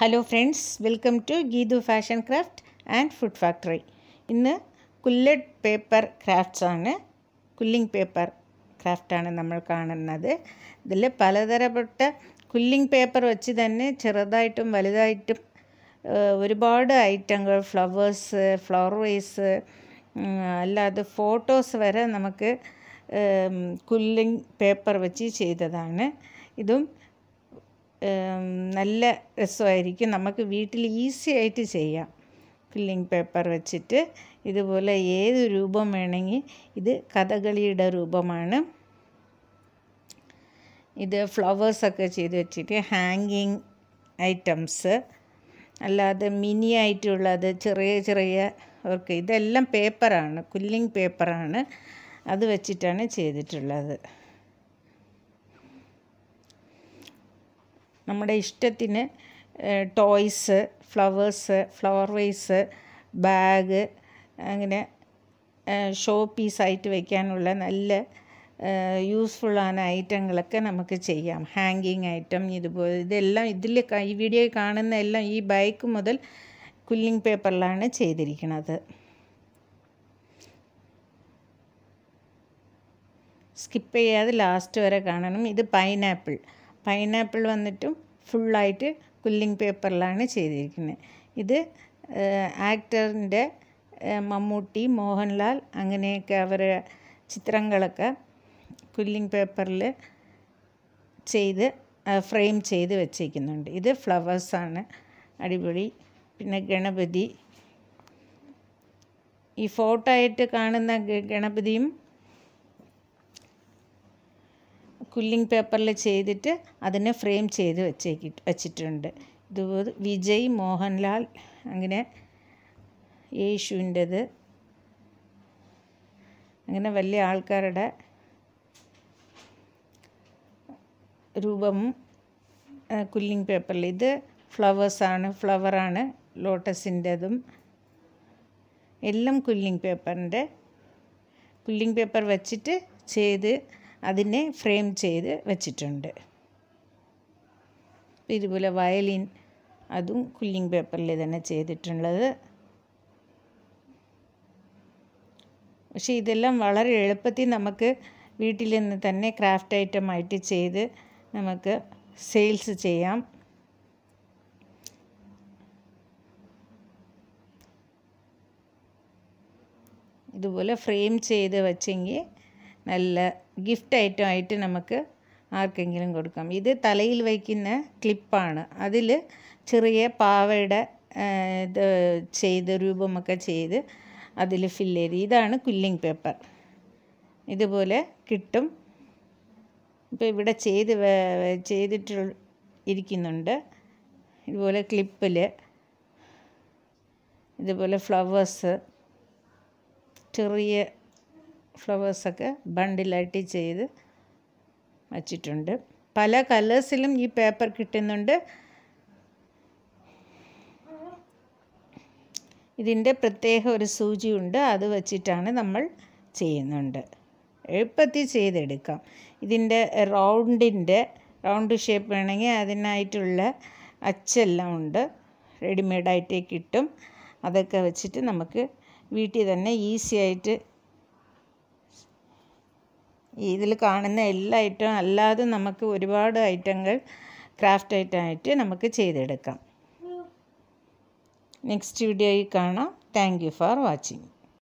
hello friends welcome to Geethu fashion craft and food factory ഇന്ന് kulhad paper crafts ആണ് കുല്ലിംഗ് paper ക്രാഫ്റ്റാണ് നമ്മൾ കാണുന്നത് ഇതിൽ പലതരപ്പെട്ട കുല്ലിംഗ് പേപ്പർ വെച്ച് തന്നെ ചെറുതായിട്ടും വലുതായിട്ടും ഒരുപാട് ഐറ്റങ്ങൾ ഫ്ലവേഴ്സ് ഫ്ലവർ വേസ് അല്ലാതെ ഫോട്ടോസ് വരെ നമുക്ക് കുല്ലിംഗ് പേപ്പർ വെച്ച് ചെയ്തതാണ് ഇതും നല്ല രസമായിരിക്കും നമുക്ക് വീട്ടിൽ ഈസി ആയിട്ട് ചെയ്യാം ഫില്ലിംഗ് പേപ്പർ വെച്ചിട്ട് ഇതുപോലെ ഏത് രൂപം വേണമെങ്കിൽ ഇത് കഥകളിയുടെ രൂപമാണ് ഇത് ഫ്ലവേഴ്സൊക്കെ ചെയ്ത് വെച്ചിട്ട് ഹാങ്ങിങ് ഐറ്റംസ് അല്ലാതെ മിനി ആയിട്ടുള്ളത് ചെറിയ ചെറിയ അവർക്ക് ഇതെല്ലാം പേപ്പറാണ് കുല്ലിങ് പേപ്പറാണ് അത് വെച്ചിട്ടാണ് ചെയ്തിട്ടുള്ളത് നമ്മുടെ ഇഷ്ടത്തിന് toys flowers flower vase bag അങ്ങനെ ഷോ പീസായിട്ട് വയ്ക്കാനുള്ള നല്ല യൂസ്ഫുള്ളാണ് ഐറ്റങ്ങളൊക്കെ നമുക്ക് ചെയ്യാം ഹാങ്കിങ് ഐറ്റം ഇതുപോലെ ഇതെല്ലാം ഇതിൽ ഈ വീഡിയോയിൽ കാണുന്ന എല്ലാം ഈ ബൈക്ക് മുതൽ കുല്ലിംഗ് പേപ്പറിലാണ് ചെയ്തിരിക്കുന്നത് സ്കിപ്പ് ചെയ്യാതെ ലാസ്റ്റ് വരെ കാണണം ഇത് പൈനാപ്പിൾ പൈനാപ്പിൾ വന്നിട്ടും ഫുള്ളായിട്ട് കുല്ലിംഗ് പേപ്പറിലാണ് ചെയ്തിരിക്കുന്നത് ഇത് ആക്ടറിൻ്റെ മമ്മൂട്ടി മോഹൻലാൽ അങ്ങനെയൊക്കെ അവരുടെ ചിത്രങ്ങളൊക്കെ കുല്ലിംഗ് പേപ്പറിൽ ചെയ്ത് ഫ്രെയിം ചെയ്ത് വെച്ചേക്കുന്നുണ്ട് ഇത് ഫ്ലവേഴ്സാണ് അടിപൊളി പിന്നെ ഗണപതി ഈ ഫോട്ടോ ആയിട്ട് കാണുന്ന ഗണപതിയും കുല്ലിംഗ് പേപ്പറിൽ ചെയ്തിട്ട് അതിനെ ഫ്രെയിം ചെയ്ത് വെച്ചേക്കി വെച്ചിട്ടുണ്ട് ഇതുപോലെ വിജയ് മോഹൻലാൽ അങ്ങനെ യേശുവിൻ്റെത് അങ്ങനെ വലിയ ആൾക്കാരുടെ രൂപം കുല്ലിംഗ് പേപ്പറിൽ ഇത് ഫ്ലവേഴ്സാണ് ഫ്ലവറാണ് ലോട്ടസിൻ്റെതും എല്ലാം കുല്ലിംഗ് പേപ്പറിൻ്റെ കുല്ലിംഗ് പേപ്പർ വച്ചിട്ട് ചെയ്ത് അതിനെ ഫ്രെയിം ചെയ്ത് വെച്ചിട്ടുണ്ട് ഇതുപോലെ വയലിൻ അതും കുല്ലിങ് പേപ്പറിൽ തന്നെ ചെയ്തിട്ടുള്ളത് പക്ഷെ ഇതെല്ലാം വളരെ എളുപ്പത്തിൽ നമുക്ക് വീട്ടിൽ നിന്ന് തന്നെ ക്രാഫ്റ്റ് ഐറ്റമായിട്ട് ചെയ്ത് നമുക്ക് സെയിൽസ് ചെയ്യാം ഇതുപോലെ ഫ്രെയിം ചെയ്ത് വച്ചെങ്കിൽ നല്ല ഗിഫ്റ്റ് ഐറ്റം ആയിട്ട് നമുക്ക് ആർക്കെങ്കിലും കൊടുക്കാം ഇത് തലയിൽ വയ്ക്കുന്ന ക്ലിപ്പാണ് അതിൽ ചെറിയ പാവയുടെ ഇത് ചെയ്ത് രൂപമൊക്കെ ചെയ്ത് അതിൽ ഫില്ല് ചെയ്ത് ഇതാണ് കുല്ലിംഗ് പേപ്പർ ഇതുപോലെ കിട്ടും ഇപ്പോൾ ഇവിടെ ചെയ്ത് ചെയ്തിട്ട് ഇരിക്കുന്നുണ്ട് ഇതുപോലെ ക്ലിപ്പിൽ ഇതുപോലെ ഫ്ലവേഴ്സ് ചെറിയ ഫ്ലവേഴ്സൊക്കെ ബണ്ടിലായിട്ട് ചെയ്ത് വച്ചിട്ടുണ്ട് പല കളേഴ്സിലും ഈ പേപ്പർ കിട്ടുന്നുണ്ട് ഇതിൻ്റെ പ്രത്യേക ഒരു സൂചിയുണ്ട് അത് വച്ചിട്ടാണ് നമ്മൾ ചെയ്യുന്നുണ്ട് എളുപ്പത്തിൽ ചെയ്തെടുക്കാം ഇതിൻ്റെ റൗണ്ടിൻ്റെ റൗണ്ട് ഷേപ്പ് വേണമെങ്കിൽ അതിനായിട്ടുള്ള അച്ചെല്ലാം ഉണ്ട് റെഡിമെയ്ഡായിട്ടേ കിട്ടും അതൊക്കെ വെച്ചിട്ട് നമുക്ക് വീട്ടിൽ തന്നെ ഈസി ആയിട്ട് ഇതിൽ കാണുന്ന എല്ലാ ഐറ്റവും അല്ലാതെ നമുക്ക് ഒരുപാട് ഐറ്റങ്ങൾ ക്രാഫ്റ്റ് ഐറ്റമായിട്ട് നമുക്ക് ചെയ്തെടുക്കാം നെക്സ്റ്റ് വീഡിയോയിൽ കാണാം താങ്ക് യു ഫോർ വാച്ചിങ്